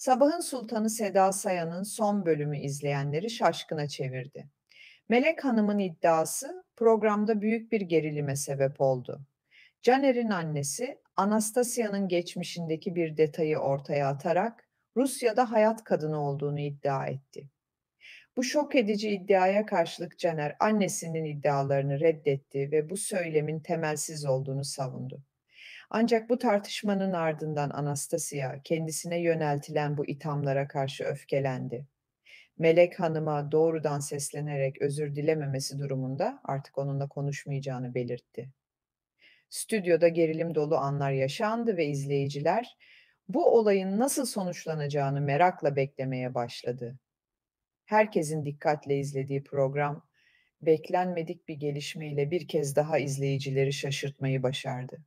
Sabahın Sultanı Seda Sayan'ın son bölümü izleyenleri şaşkına çevirdi. Melek Hanım'ın iddiası programda büyük bir gerilime sebep oldu. Caner'in annesi Anastasia'nın geçmişindeki bir detayı ortaya atarak Rusya'da hayat kadını olduğunu iddia etti. Bu şok edici iddiaya karşılık Caner annesinin iddialarını reddetti ve bu söylemin temelsiz olduğunu savundu. Ancak bu tartışmanın ardından Anastasia kendisine yöneltilen bu ithamlara karşı öfkelendi. Melek Hanım'a doğrudan seslenerek özür dilememesi durumunda artık onunla konuşmayacağını belirtti. Stüdyoda gerilim dolu anlar yaşandı ve izleyiciler bu olayın nasıl sonuçlanacağını merakla beklemeye başladı. Herkesin dikkatle izlediği program beklenmedik bir gelişmeyle bir kez daha izleyicileri şaşırtmayı başardı.